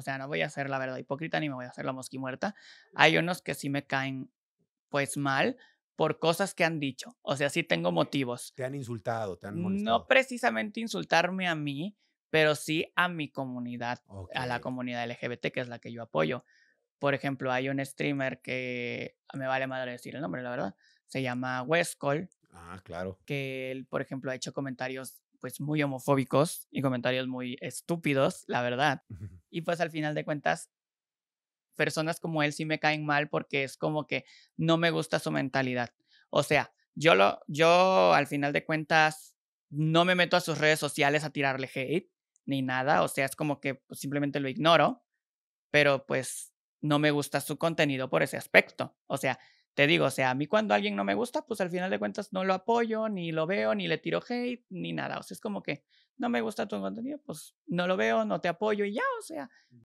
o sea, no voy a ser la verdad hipócrita ni me voy a hacer la mosquimuerta. Hay unos que sí me caen pues mal por cosas que han dicho, o sea, sí tengo motivos. Te han insultado, te han molestado. No precisamente insultarme a mí, pero sí a mi comunidad, a la comunidad LGBT que es la que yo apoyo. Por ejemplo, hay un streamer que me vale madre decir el nombre, la verdad. Se llama Westcall. Ah, claro. Que él, por ejemplo, ha hecho comentarios pues muy homofóbicos y comentarios muy estúpidos, la verdad. Y pues al final de cuentas, personas como él sí me caen mal porque es como que no me gusta su mentalidad. O sea, yo, lo, yo al final de cuentas no me meto a sus redes sociales a tirarle hate ni nada. O sea, es como que pues, simplemente lo ignoro, pero pues no me gusta su contenido por ese aspecto. O sea, te digo, o sea, a mí cuando alguien no me gusta, pues al final de cuentas no lo apoyo, ni lo veo, ni le tiro hate, ni nada. O sea, es como que no me gusta tu contenido, pues no lo veo, no te apoyo y ya, o sea,